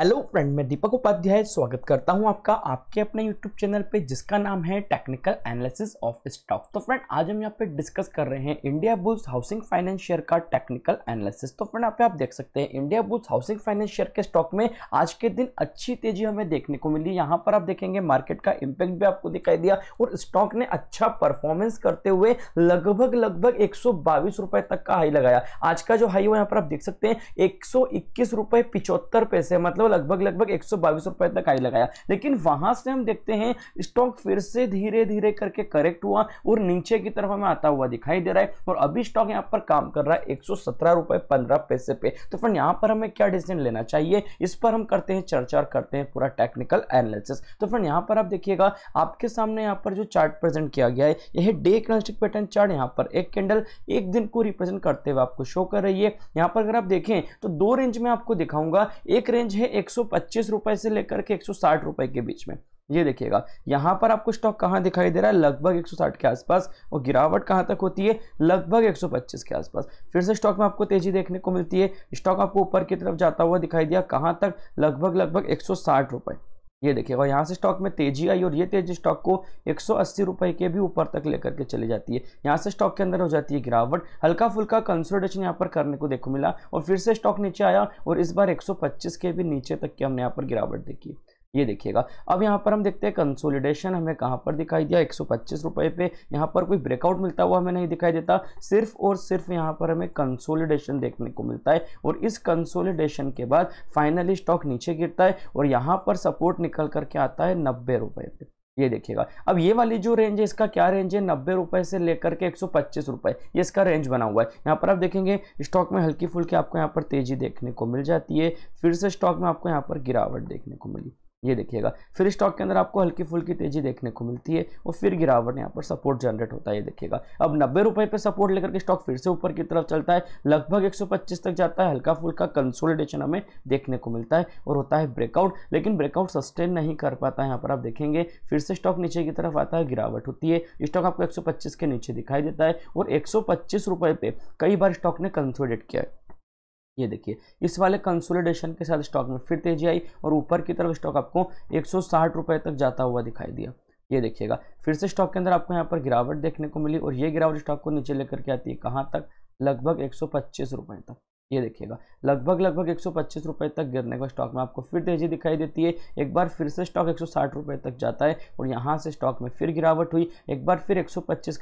hello friend मैं दीपक उपाध्याय स्वागत करता हूं आपका आपके अपने यूट्यूब चैनल पे जिसका नाम है टेक्निकल एनालिसिस ऑफ स्टॉक तो फ्रेंड आज हम यहां पे डिस्कस कर रहे हैं India Bulls housing finance share का टेक्निकल एनालिसिस तो फ्रेंड आप देख सकते हैं India Bulls housing finance share के स्टॉक में आज के दिन अच्छी तेजी हमें देखने को मिली यहाँ पर आप देखेंगे मार्केट का इम्पैक्ट भी आपको दिखाई दिया और स्टॉक ने अच्छा परफॉर्मेंस करते हुए लगभग लगभग एक रुपए तक का हाई लगाया आज का जो हाई हो यहाँ पर आप देख सकते हैं एक सौ पैसे मतलब वो लगभग लगभग एक रुपए तक आई लगाया लेकिन वहां से हम देखते हैं स्टॉक फिर से धीरे धीरे करके करेक्ट हुआ और नीचे की तरफ हमें आता हुआ दिखाई दे रहा है और अभी स्टॉक यहाँ पर काम कर रहा है एक रुपए पंद्रह पैसे पे तो फ्रेंड यहाँ पर हमें क्या डिसीजन लेना चाहिए इस पर हम करते हैं चर्चा करते हैं पूरा टेक्निकल एनालिसिस तो फ्रेंड यहाँ पर आप देखिएगा आपके सामने यहाँ पर जो चार्ट प्रेजेंट किया गया है यह डे कैंडलस्टिक पैटर्न चार्ट यहाँ पर एक कैंडल एक दिन को रिप्रेजेंट करते हुए आपको शो कर रही है यहाँ पर अगर आप देखें तो दो रेंज में आपको दिखाऊंगा एक रेंज है एक रुपए से लेकर के एक रुपए के बीच में ये देखिएगा यहाँ पर आपको स्टॉक कहाँ दिखाई दे रहा है लगभग 160 के आसपास और गिरावट कहाँ तक होती है लगभग 125 के आसपास फिर से स्टॉक में आपको तेजी देखने को मिलती है स्टॉक आपको ऊपर की तरफ जाता हुआ दिखाई दिया कहाँ तक लगभग लगभग एक सौ ये देखिए और यहाँ से स्टॉक में तेजी आई और ये तेजी स्टॉक को एक रुपए के भी ऊपर तक लेकर के चली जाती है यहाँ से स्टॉक के अंदर हो जाती है गिरावट हल्का फुल्का कंसोलिडेशन यहाँ पर करने को देखो मिला और फिर से स्टॉक नीचे आया और इस बार 125 के भी नीचे तक की हमने यहाँ पर गिरावट देखी ये देखिएगा अब यहाँ पर हम देखते हैं कंसोलिडेशन हमें कहाँ पर दिखाई दिया एक सौ पे यहाँ पर कोई ब्रेकआउट मिलता हुआ हमें नहीं दिखाई देता सिर्फ और सिर्फ यहाँ पर हमें कंसोलिडेशन देखने को मिलता है और इस कंसोलिडेशन के बाद फाइनली स्टॉक नीचे गिरता है और यहाँ पर सपोर्ट निकल करके आता है नब्बे रुपये पे ये देखिएगा अब ये वाली जो रेंज है इसका क्या रेंज है नब्बे रुपए से लेकर के एक सौ पच्चीस रुपए ये इसका रेंज बना हुआ है यहाँ पर आप देखेंगे स्टॉक में हल्की फुल्की आपको यहाँ पर तेजी देखने को मिल जाती है फिर से स्टॉक में आपको यहाँ पर गिरावट देखने को मिली ये देखिएगा फिर स्टॉक के अंदर आपको हल्की फुल्की तेजी देखने को मिलती है और फिर गिरावट यहाँ पर सपोर्ट जनरेट होता है ये देखिएगा अब नब्बे रुपए पर सपोर्ट लेकर के स्टॉक फिर से ऊपर की तरफ चलता है लगभग 125 तक जाता है हल्का फुल्का कंसोलिडेशन हमें देखने को मिलता है और होता है ब्रेकआउट लेकिन ब्रेकआउट सस्टेन नहीं कर पाता है यहाँ पर आप देखेंगे फिर से स्टॉक नीचे की तरफ आता है गिरावट होती है स्टॉक आपको एक के नीचे दिखाई देता है और एक सौ पे कई बार स्टॉक ने कंसोलिडेट किया है ये देखिए इस वाले कंसोलिडेशन के साथ स्टॉक में फिर तेजी आई और ऊपर की तरफ स्टॉक आपको एक रुपए तक जाता हुआ दिखाई दिया ये देखिएगा फिर से स्टॉक के अंदर आपको यहाँ पर गिरावट देखने को मिली और ये गिरावट स्टॉक को नीचे लेकर के आती है कहाँ तक लगभग एक रुपए तक ये देखिएगा लगभग लगभग एक रुपए तक गिरने का स्टॉक में आपको फिर तेजी दिखाई देती है एक बार फिर से स्टॉक एक रुपए तक जाता है और यहाँ से स्टॉक में फिर गिरावट हुई एक बार फिर एक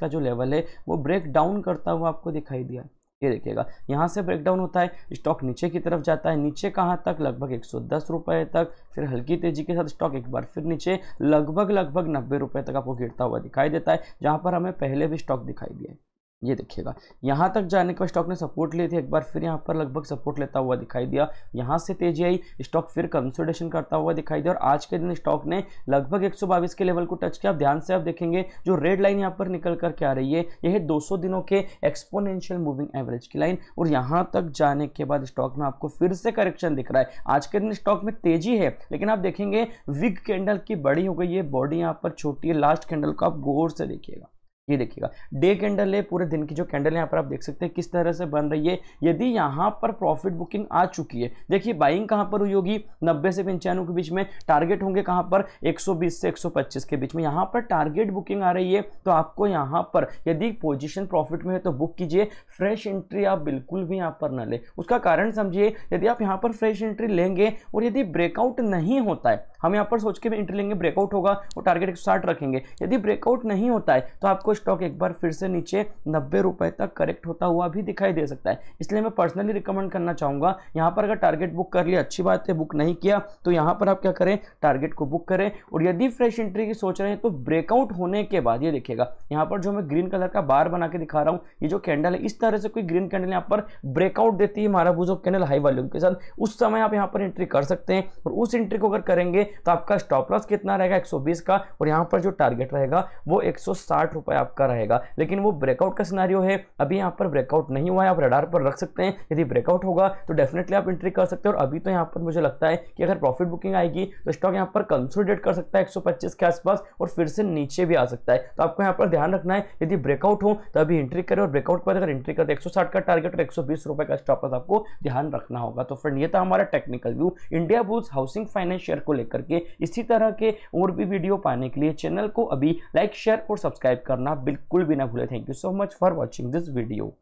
का जो लेवल है वो ब्रेक डाउन करता हुआ आपको दिखाई दिया ये देखिएगा यहाँ से ब्रेकडाउन होता है स्टॉक नीचे की तरफ जाता है नीचे कहाँ तक लगभग एक रुपए तक फिर हल्की तेजी के साथ स्टॉक एक बार फिर नीचे लगभग लगभग नब्बे रुपए तक आपको गिरता हुआ दिखाई देता है जहाँ पर हमें पहले भी स्टॉक दिखाई दिया ये देखिएगा यहाँ तक जाने के बाद स्टॉक ने सपोर्ट ली थी एक बार फिर यहाँ पर लगभग सपोर्ट लेता हुआ दिखाई दिया यहाँ से तेजी आई स्टॉक फिर कंसोलिडेशन करता हुआ दिखाई दिया और आज के दिन स्टॉक ने लगभग एक के लेवल को टच किया ध्यान से आप देखेंगे जो रेड लाइन यहाँ पर निकल करके आ रही है यह दो सौ दिनों के एक्सपोनेंशियल मूविंग एवरेज की लाइन और यहाँ तक जाने के बाद स्टॉक में आपको फिर से करेक्शन दिख रहा है आज के दिन स्टॉक में तेजी है लेकिन आप देखेंगे विग कैंडल की बड़ी हो गई है बॉडी यहाँ पर छोटी है लास्ट कैंडल को आप गौर से देखिएगा ये देखिएगा डे कैंडल है पूरे दिन की जो कैंडल है यहाँ पर आप देख सकते हैं किस तरह से बन रही है यदि यहाँ पर प्रॉफिट बुकिंग आ चुकी है देखिए बाइंग कहाँ पर हुई होगी नब्बे से पंचानवे के बीच में टारगेट होंगे कहाँ पर 120 से 125 के बीच में यहाँ पर टारगेट बुकिंग आ रही है तो आपको यहाँ पर यदि पोजिशन प्रॉफिट में है तो बुक कीजिए फ्रेश एंट्री आप बिल्कुल भी यहाँ पर न लें उसका कारण समझिए यदि आप यहाँ पर फ्रेश एंट्री लेंगे और यदि ब्रेकआउट नहीं होता है हम यहाँ पर सोच के भी एंट्री लेंगे ब्रेकआउट होगा और टारगेट एक रखेंगे यदि ब्रेकआउट नहीं होता है तो आपको स्टॉक एक बार फिर से नीचे नब्बे रुपए तक करेक्ट होता हुआ भी दिखाई दे सकता है इसलिए मैं पर्सनली रिकमेंड करना चाहूंगा यहां पर अगर टारगेट बुक कर लिया अच्छी बात है बुक नहीं किया तो यहां पर आप क्या करें टारगेट को बुक करें और यदि फ्रेश एंट्री की सोच रहे हैं तो ब्रेकआउट होने के बाद ये देखिएगा यहां पर जो मैं ग्रीन कलर का बार बना के दिखा रहा हूं ये जो कैंडल है इस तरह से कोई ग्रीन कैंडल यहां पर ब्रेकआउट देती है हमारा बुजो कैंडल हाई वॉल्यूम के साथ उस समय आप यहां पर एंट्री कर सकते हैं और उस एंट्री को अगर करेंगे तो आपका स्टॉप लॉस कितना रहेगा 120 का और यहां पर जो टारगेट रहेगा वो एक सौ आपका रहेगा लेकिन वो ब्रेकआउट का सिनारियो है अभी यहाँ पर ब्रेकआउट नहीं हुआ है आप रडार पर रख सकते हैं यदि ब्रेकआउट होगा तो डेफिनेटली आप एंट्री कर सकते हैं और अभी तो यहाँ पर मुझे लगता है कि अगर प्रॉफिट बुकिंग आएगी तो स्टॉक यहाँ पर कंसोलिडेट कर सकता है एक के आसपास और फिर से नीचे भी आ सकता है तो आपको यहाँ पर ध्यान रखना है यदि ब्रेकआउट हो तो अभी एंट्री करें और ब्रेकआउट के बाद अगर एंट्री करते एक का टारगेट और एक रुपए का स्टॉप आपको ध्यान रखना होगा तो फ्रेंड ये था हमारा technical view India Bulls housing finance share को लेकर के इसी तरह के और भी वीडियो पाने के लिए चैनल को अभी लाइक शेयर और सब्सक्राइब करना बिल्कुल भी ना भूले thank you so much for watching this video